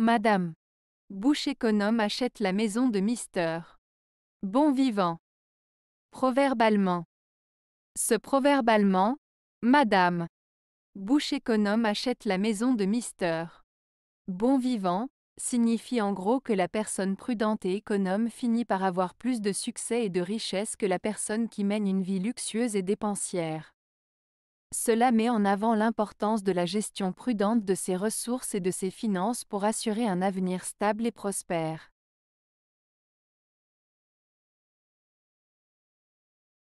Madame. Bouche économe achète la maison de Mister. Bon vivant. Proverbe allemand. Ce proverbe allemand, Madame. Bouche économe achète la maison de Mister. Bon vivant, signifie en gros que la personne prudente et économe finit par avoir plus de succès et de richesse que la personne qui mène une vie luxueuse et dépensière. Cela met en avant l'importance de la gestion prudente de ses ressources et de ses finances pour assurer un avenir stable et prospère.